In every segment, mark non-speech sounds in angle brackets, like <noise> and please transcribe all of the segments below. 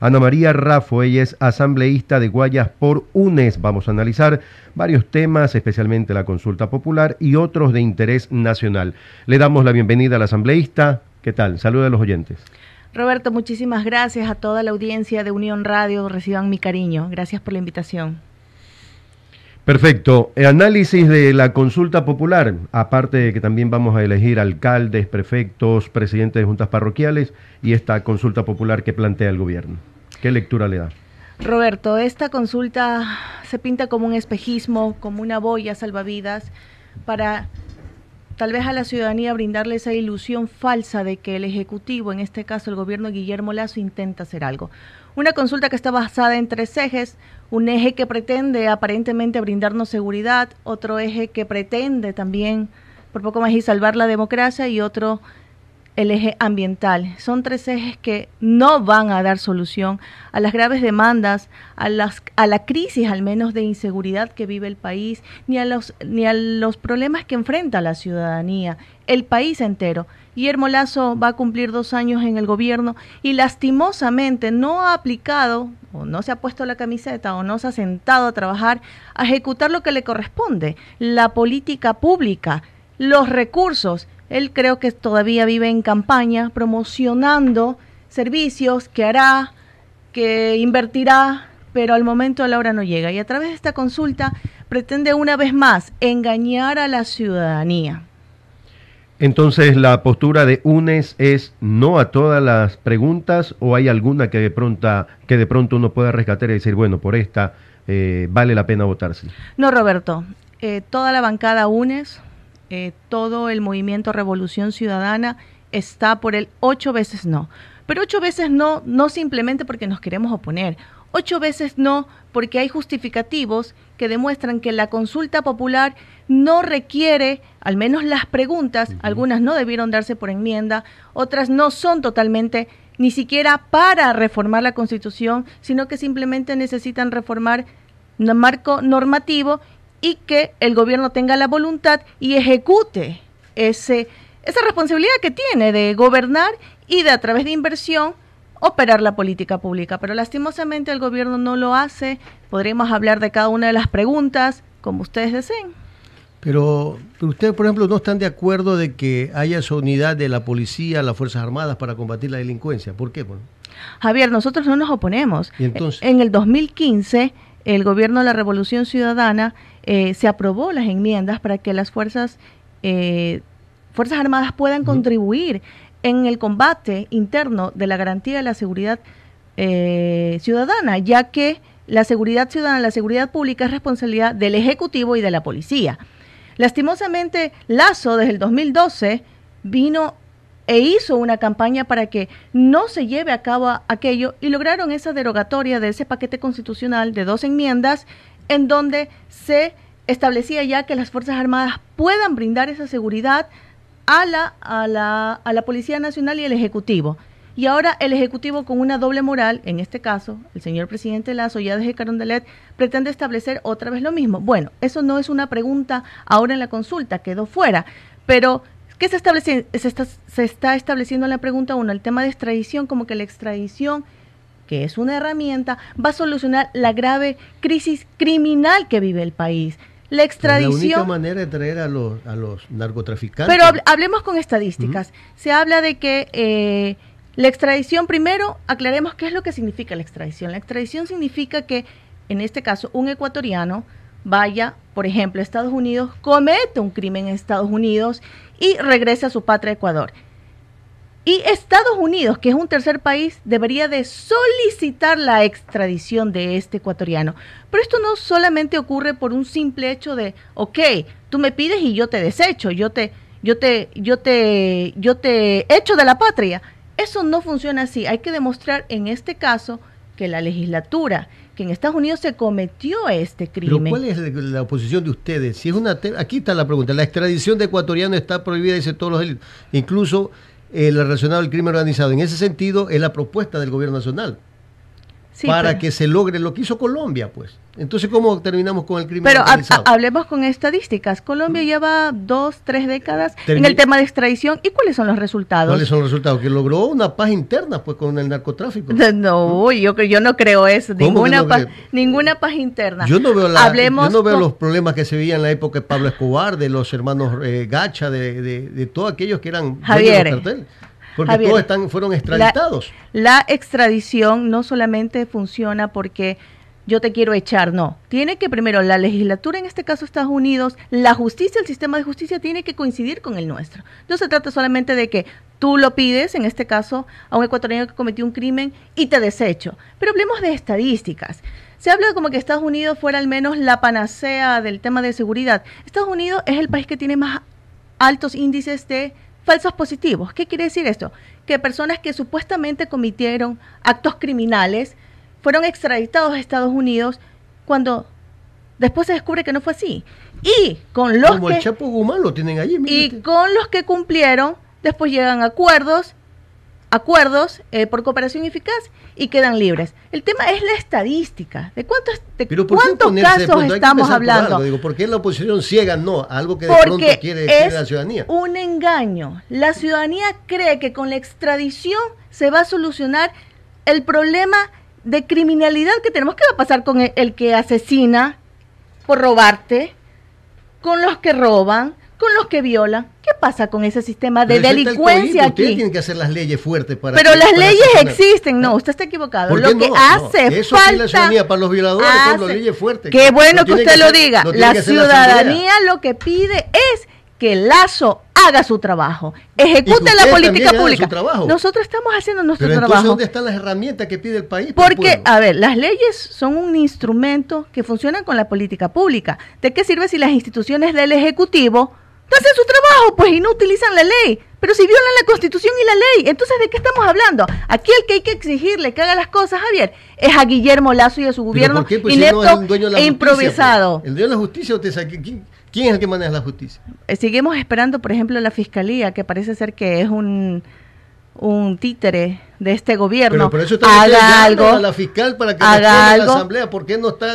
Ana María Rafo, ella es asambleísta de Guayas por UNES. Vamos a analizar varios temas, especialmente la consulta popular y otros de interés nacional. Le damos la bienvenida a la asambleísta. ¿Qué tal? Saluda a los oyentes. Roberto, muchísimas gracias a toda la audiencia de Unión Radio. Reciban mi cariño. Gracias por la invitación. Perfecto. El eh, análisis de la consulta popular, aparte de que también vamos a elegir alcaldes, prefectos, presidentes de juntas parroquiales y esta consulta popular que plantea el gobierno. ¿Qué lectura le da? Roberto, esta consulta se pinta como un espejismo, como una boya salvavidas para tal vez a la ciudadanía brindarle esa ilusión falsa de que el Ejecutivo, en este caso el gobierno Guillermo Lazo, intenta hacer algo. Una consulta que está basada en tres ejes, un eje que pretende aparentemente brindarnos seguridad, otro eje que pretende también, por poco más, y salvar la democracia y otro el eje ambiental. Son tres ejes que no van a dar solución a las graves demandas, a, las, a la crisis al menos de inseguridad que vive el país, ni a, los, ni a los problemas que enfrenta la ciudadanía, el país entero. Guillermo Lazo va a cumplir dos años en el gobierno y lastimosamente no ha aplicado o no se ha puesto la camiseta o no se ha sentado a trabajar a ejecutar lo que le corresponde, la política pública, los recursos él creo que todavía vive en campaña promocionando servicios que hará, que invertirá, pero al momento a la hora no llega. Y a través de esta consulta pretende una vez más engañar a la ciudadanía. Entonces, la postura de UNES es no a todas las preguntas o hay alguna que de pronto, que de pronto uno pueda rescatar y decir, bueno, por esta eh, vale la pena votarse. No, Roberto. Eh, toda la bancada UNES eh, todo el movimiento Revolución Ciudadana está por el ocho veces no. Pero ocho veces no, no simplemente porque nos queremos oponer. Ocho veces no porque hay justificativos que demuestran que la consulta popular no requiere, al menos las preguntas, algunas no debieron darse por enmienda, otras no son totalmente ni siquiera para reformar la Constitución, sino que simplemente necesitan reformar marco normativo y que el gobierno tenga la voluntad y ejecute ese, esa responsabilidad que tiene de gobernar y de a través de inversión operar la política pública. Pero lastimosamente el gobierno no lo hace. Podríamos hablar de cada una de las preguntas como ustedes deseen. Pero, ustedes, por ejemplo, no están de acuerdo de que haya esa unidad de la policía, las Fuerzas Armadas para combatir la delincuencia. ¿Por qué? Javier, nosotros no nos oponemos. entonces? En el 2015 el gobierno de la Revolución Ciudadana eh, se aprobó las enmiendas para que las fuerzas, eh, fuerzas Armadas puedan contribuir en el combate interno de la garantía de la seguridad eh, ciudadana, ya que la seguridad ciudadana, la seguridad pública es responsabilidad del Ejecutivo y de la Policía. Lastimosamente, Lazo desde el 2012 vino e hizo una campaña para que no se lleve a cabo aquello y lograron esa derogatoria de ese paquete constitucional de dos enmiendas en donde se establecía ya que las Fuerzas Armadas puedan brindar esa seguridad a la, a la, a la Policía Nacional y el Ejecutivo. Y ahora el Ejecutivo con una doble moral, en este caso, el señor presidente Lazo, ya desde Carondelet, pretende establecer otra vez lo mismo. Bueno, eso no es una pregunta ahora en la consulta, quedó fuera. Pero ¿Qué se, está, estableciendo en la pregunta 1? El tema de extradición, como que la extradición, que es una herramienta, va a solucionar la grave crisis criminal que vive el país. La extradición. la única manera de traer a los, narcotraficantes. Pero hablemos con estadísticas. Se habla de que eh, la extradición, primero, aclaremos qué es lo que significa la extradición. La extradición significa que, en este caso, un ecuatoriano vaya, por ejemplo, a Estados Unidos, comete un crimen en Estados Unidos y regresa a su patria Ecuador. Y Estados Unidos, que es un tercer país, debería de solicitar la extradición de este ecuatoriano. Pero esto no solamente ocurre por un simple hecho de, ok, tú me pides y yo te desecho, yo te, yo te, yo te, yo te echo de la patria. Eso no funciona así. Hay que demostrar en este caso que la legislatura que en Estados Unidos se cometió este crimen. ¿Pero ¿Cuál es la oposición de ustedes? Si es una aquí está la pregunta. La extradición de ecuatorianos está prohibida, dice todos los delitos, incluso el eh, relacionado al crimen organizado. En ese sentido, es la propuesta del gobierno nacional para que se logre lo que hizo Colombia, pues. Entonces, ¿cómo terminamos con el crimen organizado? Pero hablemos con estadísticas. Colombia mm. lleva dos, tres décadas en el tema de extradición. ¿Y cuáles son los resultados? ¿Cuáles son los resultados? Que logró una paz interna, pues, con el narcotráfico. <laughs> No, ¿Mm? yo, yo no creo eso. Ninguna, paz, ninguna paz interna. Yo no veo, yo no veo los problemas que se veían en la época de Pablo Escobar, de los hermanos eh, Gacha, de, de, todos aquellos que eran... Javier, porque todos fueron extraditados. La, extradición no solamente funciona porque yo te quiero echar, no. Tiene que primero la legislatura, en este caso Estados Unidos, la justicia, el sistema de justicia tiene que coincidir con el nuestro. No se trata solamente de que tú lo pides, en este caso, a un ecuatoriano que cometió un crimen y te desecho. Pero hablemos de estadísticas. Se habla como que Estados Unidos fuera al menos la panacea del tema de seguridad. Estados Unidos es el país que tiene más altos índices de falsos positivos. ¿Qué quiere decir esto? Que personas que supuestamente cometieron actos criminales fueron extraditados a Estados Unidos cuando después se descubre que no fue así. Y con los Chapo lo tienen allí. Y con los que cumplieron, después llegan acuerdos acuerdos eh, por cooperación eficaz y quedan libres. El tema es la estadística. ¿De cuántos, pues casos estamos hablando? Porque ¿Por qué la oposición ciega no? Algo que de pronto quiere, la ciudadanía. Un engaño. La ciudadanía cree que con la extradición se va a solucionar el problema de criminalidad que tenemos. que va a pasar con el que asesina por robarte? Con los que roban, con los que violan pasa con ese sistema de delincuencia aquí? tienen que hacer las leyes fuertes para. Pero las leyes existen, no, usted está equivocado. Lo que hace Eso falta. para los violadores, son las leyes fuertes. Qué bueno que usted lo diga. la ciudadanía lo que pide es que Lazo haga su trabajo, ejecute la política pública. Nosotros estamos haciendo nuestro Pero trabajo. ¿Dónde están las herramientas que pide el país? Porque, a ver, las leyes son un instrumento que funciona con la política pública. ¿De qué sirve si las instituciones del Ejecutivo hacen su trabajo, pues, y no utilizan la ley. Pero si violan la constitución y la ley, entonces ¿de qué estamos hablando? Aquí el que hay que exigirle que haga las cosas, Javier, es a Guillermo Lazo y a su gobierno qué, pues, dueño la pues. improvisado. El dueño de la justicia, o te ¿quién, ¿quién, es el que maneja la justicia? Eh, seguimos esperando, por ejemplo, la fiscalía, que parece ser que es un un títere de este gobierno. Pero haga algo, a la fiscal para que haga algo. asamblea, ¿por qué no está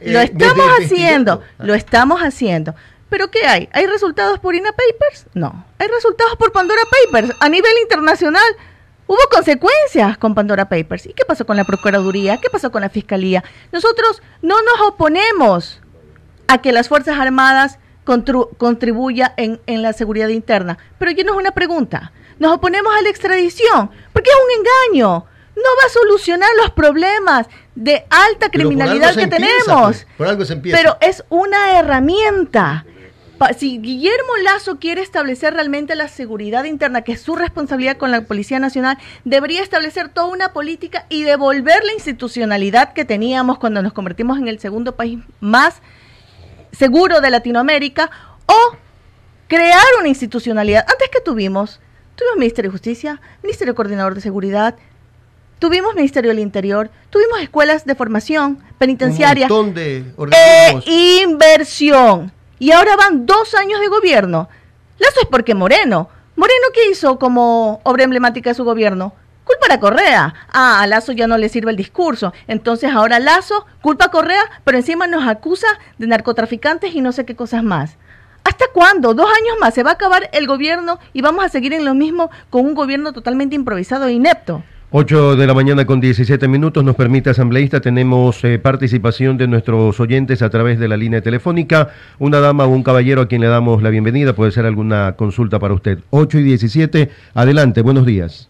lo eh, estamos haciendo, lo estamos haciendo. ¿Pero qué hay? ¿Hay resultados por INA Papers? No. ¿Hay resultados por Pandora Papers? A nivel internacional hubo consecuencias con Pandora Papers. ¿Y qué pasó con la Procuraduría? ¿Qué pasó con la Fiscalía? Nosotros no nos oponemos a que las Fuerzas Armadas contribuya en, la seguridad interna. Pero yo no es una pregunta. Nos oponemos a la extradición, porque es un engaño. No va a solucionar los problemas de alta criminalidad que tenemos. Pues. Pero es una herramienta si Guillermo Lazo quiere establecer realmente la seguridad interna, que es su responsabilidad con la Policía Nacional, debería establecer toda una política y devolver la institucionalidad que teníamos cuando nos convertimos en el segundo país más seguro de Latinoamérica o crear una institucionalidad. Antes que tuvimos, tuvimos Ministerio de Justicia, Ministerio Coordinador de Seguridad, tuvimos Ministerio del Interior, tuvimos escuelas de formación penitenciaria. E inversión y ahora van dos años de gobierno. Lazo es porque Moreno. Moreno, ¿qué hizo como obra emblemática de su gobierno? Culpa a Correa. Ah, a Lazo ya no le sirve el discurso. Entonces ahora Lazo culpa a Correa, pero encima nos acusa de narcotraficantes y no sé qué cosas más. ¿Hasta cuándo? Dos años más. Se va a acabar el gobierno y vamos a seguir en lo mismo con un gobierno totalmente improvisado e inepto. 8 de la mañana con 17 minutos nos permite asambleísta, tenemos eh, participación de nuestros oyentes a través de la línea telefónica, una dama o un caballero a quien le damos la bienvenida, puede ser alguna consulta para usted. 8 y 17, adelante, buenos días.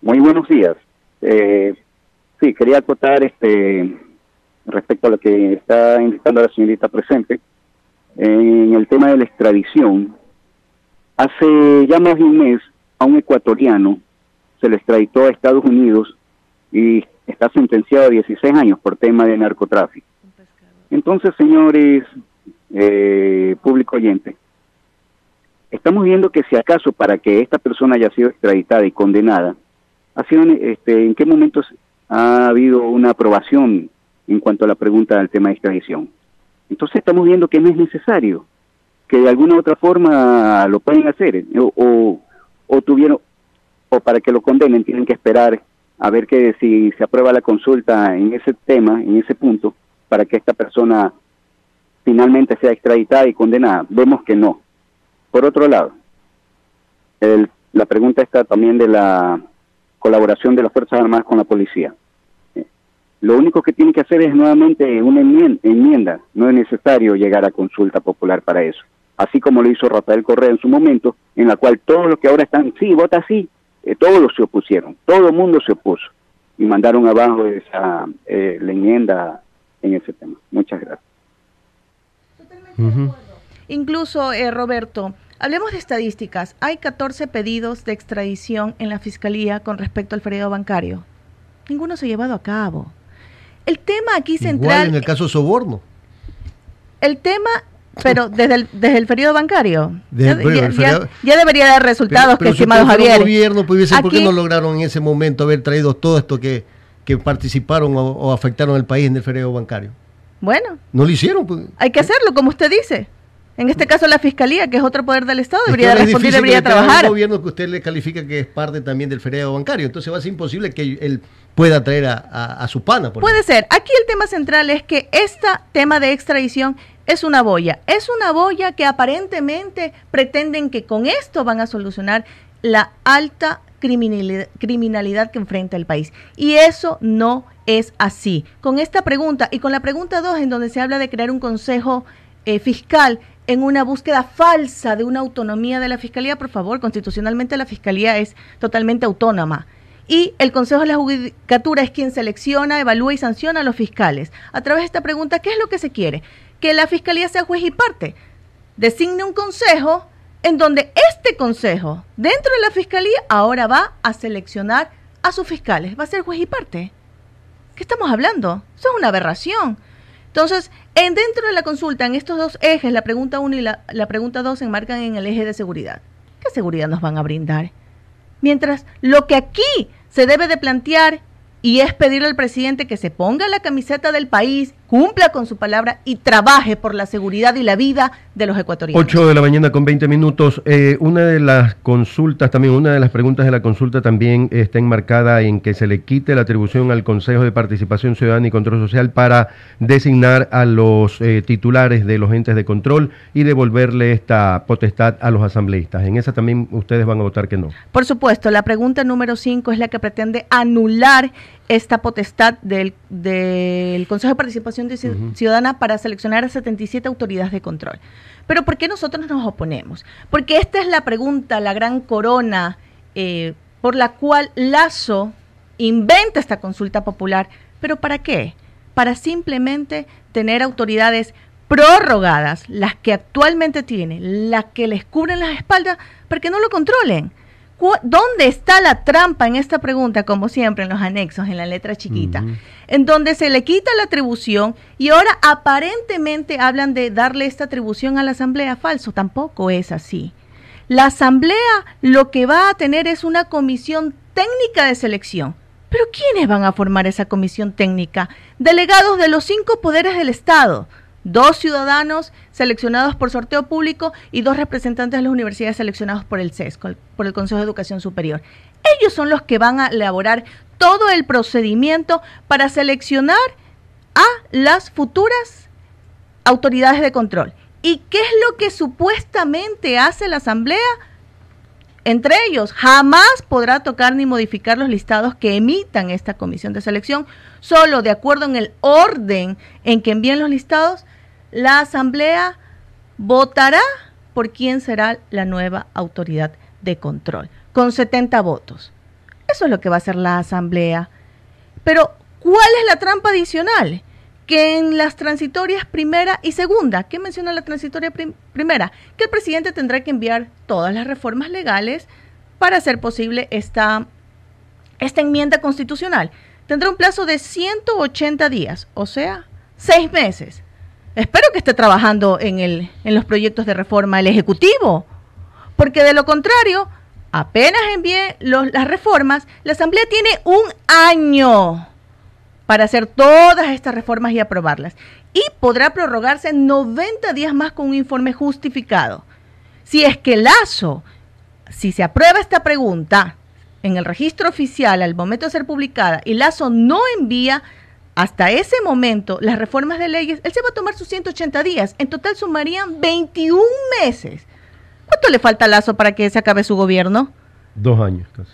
Muy buenos días. Eh, sí, quería acotar este, respecto a lo que está indicando la señorita presente, en el tema de la extradición, hace ya más de un mes a un ecuatoriano se le extraditó a Estados Unidos y está sentenciado a 16 años por tema de narcotráfico. Entonces, señores, eh, público oyente, estamos viendo que si acaso para que esta persona haya sido extraditada y condenada, sido, este, ¿en qué momentos ha habido una aprobación en cuanto a la pregunta del tema de extradición? Entonces estamos viendo que no es necesario, que de alguna u otra forma lo pueden hacer, o tuvieron, para que lo condenen tienen que esperar a ver que si se aprueba la consulta en ese tema, en ese punto, para que esta persona finalmente sea extraditada y condenada. Vemos que no. Por otro lado, el, la pregunta está también de la colaboración de las Fuerzas Armadas con la policía. lo único que tiene que hacer es nuevamente una enmienda, enmienda. No es necesario llegar a consulta popular para eso. Así como lo hizo Rafael Correa en su momento, en la cual todos los que ahora están, sí, vota sí, eh, todos se opusieron, todo el mundo se opuso y mandaron abajo esa eh, leyenda enmienda en ese tema. Muchas gracias. Incluso, eh, Roberto, hablemos de estadísticas. Hay 14 pedidos de extradición en la Fiscalía con respecto al feriado bancario. Ninguno se ha llevado a cabo. El tema aquí central... Igual en el caso Soborno. El tema pero desde el, desde el bancario. ya, debería dar resultados, pero, pero que estimado gobierno, pues, ¿por qué no lograron en ese momento haber traído todo esto que, que participaron o, afectaron al país en el feriado bancario? Bueno. No lo hicieron. Pues. Hay que hacerlo, como usted dice. En este caso la fiscalía, que es otro poder del Estado, debería responder, debería trabajar. Un gobierno que usted le califica que es parte también del feriado bancario, entonces va a ser imposible que él pueda traer a, su pana. Puede ser. Aquí el tema central es que este tema de extradición es una boya, es una boya que aparentemente pretenden que con esto van a solucionar la alta criminalidad, que enfrenta el país. Y eso no es así. Con esta pregunta y con la pregunta 2, en donde se habla de crear un consejo eh, fiscal en una búsqueda falsa de una autonomía de la fiscalía, por favor, constitucionalmente la fiscalía es totalmente autónoma. Y el Consejo de la Judicatura es quien selecciona, evalúa y sanciona a los fiscales. A través de esta pregunta, ¿qué es lo que se quiere? que la fiscalía sea juez y parte. Designe un consejo en donde este consejo, dentro de la fiscalía, ahora va a seleccionar a sus fiscales. Va a ser juez y parte. ¿Qué estamos hablando? Eso es una aberración. Entonces, en, dentro de la consulta, en estos dos ejes, la pregunta 1 y la, pregunta 2 se enmarcan en el eje de seguridad. ¿Qué seguridad nos van a brindar? Mientras lo que aquí se debe de plantear y es pedirle al presidente que se ponga la camiseta del país cumpla con su palabra y trabaje por la seguridad y la vida de los ecuatorianos. 8 de la mañana con 20 minutos. Eh, una de las consultas también, una de las preguntas de la consulta también está enmarcada en que se le quite la atribución al Consejo de Participación Ciudadana y Control Social para designar a los eh, titulares de los entes de control y devolverle esta potestad a los asambleístas. En esa también ustedes van a votar que no. Por supuesto, la pregunta número 5 es la que pretende anular esta potestad del, del, Consejo de Participación Ciudadana para seleccionar a 77 autoridades de control. Pero ¿por qué nosotros nos oponemos? Porque esta es la pregunta, la gran corona eh, por la cual Lazo inventa esta consulta popular. ¿Pero para qué? Para simplemente tener autoridades prorrogadas, las que actualmente tienen, las que les cubren las espaldas, para que no lo controlen ¿Dónde está la trampa en esta pregunta, como siempre en los anexos, en la letra chiquita? En donde se le quita la atribución y ahora aparentemente hablan de darle esta atribución a la Asamblea. Falso, tampoco es así. La Asamblea lo que va a tener es una comisión técnica de selección. Pero ¿quiénes van a formar esa comisión técnica? Delegados de los cinco poderes del Estado dos ciudadanos seleccionados por sorteo público y dos representantes de las universidades seleccionados por el CESCO, por el Consejo de Educación Superior. Ellos son los que van a elaborar todo el procedimiento para seleccionar a las futuras autoridades de control. ¿Y qué es lo que supuestamente hace la Asamblea? Entre ellos, jamás podrá tocar ni modificar los listados que emitan esta comisión de selección, solo de acuerdo en el orden en que envíen los listados, la Asamblea votará por quién será la nueva autoridad de control, con 70 votos. Eso es lo que va a hacer la Asamblea. Pero, ¿cuál es la trampa adicional? Que en las transitorias primera y segunda, ¿qué menciona la transitoria primera? Que el presidente tendrá que enviar todas las reformas legales para hacer posible esta, esta enmienda constitucional. Tendrá un plazo de 180 días, o sea, seis meses espero que esté trabajando en, en los proyectos de reforma el Ejecutivo, porque de lo contrario, apenas envíe las reformas, la Asamblea tiene un año para hacer todas estas reformas y aprobarlas. Y podrá prorrogarse 90 días más con un informe justificado. Si es que Lazo, si se aprueba esta pregunta en el registro oficial al momento de ser publicada y Lazo no envía hasta ese momento, las reformas de leyes, él se va a tomar sus 180 días. En total sumarían 21 meses. ¿Cuánto le falta a Lazo para que se acabe su gobierno? Dos años casi.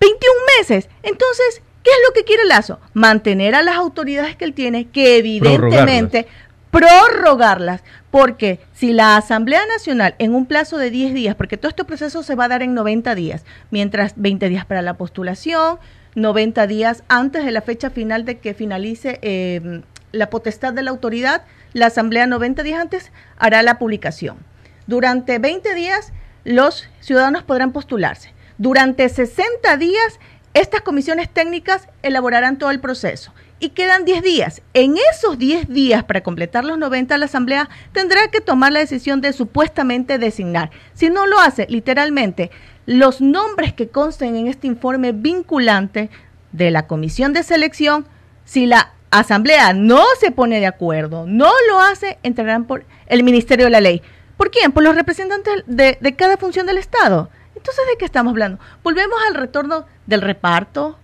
21 meses. Entonces, ¿qué es lo que quiere Lazo? Mantener a las autoridades que él tiene, que evidentemente prorrogarlas, porque si la Asamblea Nacional en un plazo de 10 días, porque todo este proceso se va a dar en 90 días, mientras 20 días para la postulación, 90 días antes de la fecha final de que finalice em, la potestad de la autoridad, la Asamblea 90 días antes hará la publicación. Durante 20 días los ciudadanos podrán postularse. Durante 60 días estas comisiones técnicas elaborarán todo el proceso y quedan 10 días. En esos 10 días, para completar los 90, la Asamblea tendrá que tomar la decisión de supuestamente designar. Si no lo hace, literalmente, los nombres que consten en este informe vinculante de la comisión de selección, si la asamblea no se pone de acuerdo, no lo hace, entrarán por el Ministerio de la Ley. ¿Por quién? Por los representantes de, de cada función del Estado. Entonces, ¿de qué estamos hablando? Volvemos al retorno del reparto,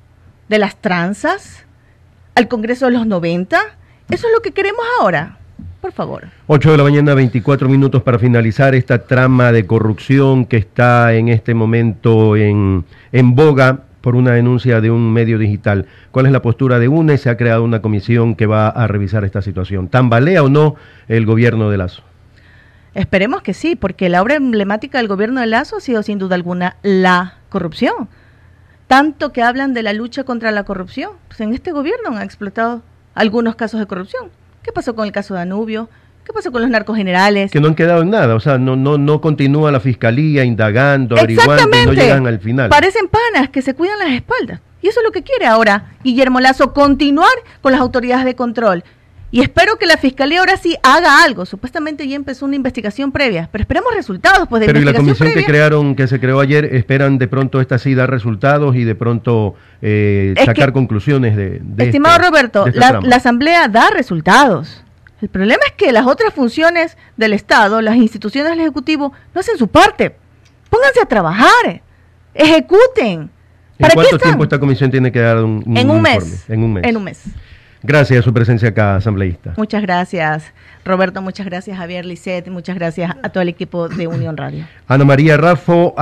de las tranzas, al Congreso de los 90. Eso es lo que queremos ahora. Por favor. 8 de la mañana, 24 minutos para finalizar esta trama de corrupción que está en este momento en, boga por una denuncia de un medio digital. ¿Cuál es la postura de UNE? Se ha creado una comisión que va a revisar esta situación. ¿Tambalea o no el gobierno de Lazo? Esperemos que sí, porque la obra emblemática del gobierno de Lazo ha sido sin duda alguna la corrupción. Tanto que hablan de la lucha contra la corrupción, pues en este gobierno han explotado algunos casos de corrupción. ¿Qué pasó con el caso de Danubio? ¿Qué pasó con los narcos generales? Que no han quedado en nada, o sea, no, no, no continúa la fiscalía indagando, averiguando no llegan al final. Parecen panas que se cuidan las espaldas. Y eso es lo que quiere ahora Guillermo Lazo, continuar con las autoridades de control. Y espero que la fiscalía ahora sí haga algo. Supuestamente ya empezó una investigación previa, pero esperemos resultados. Pues, de pero la comisión que crearon, que se creó ayer, esperan de pronto esta sí dar resultados y de pronto eh, sacar conclusiones de. estimado Roberto, la, asamblea da resultados. El problema es que las otras funciones del Estado, las instituciones del Ejecutivo, no hacen su parte. Pónganse a trabajar, ejecuten. ¿En cuánto tiempo esta comisión tiene que dar un, mes? En un mes. En un mes. Gracias a su presencia acá, asambleísta. Muchas gracias, Roberto. Muchas gracias, Javier Lisset. Muchas gracias a todo el equipo de Unión Radio. Ana María Raffo.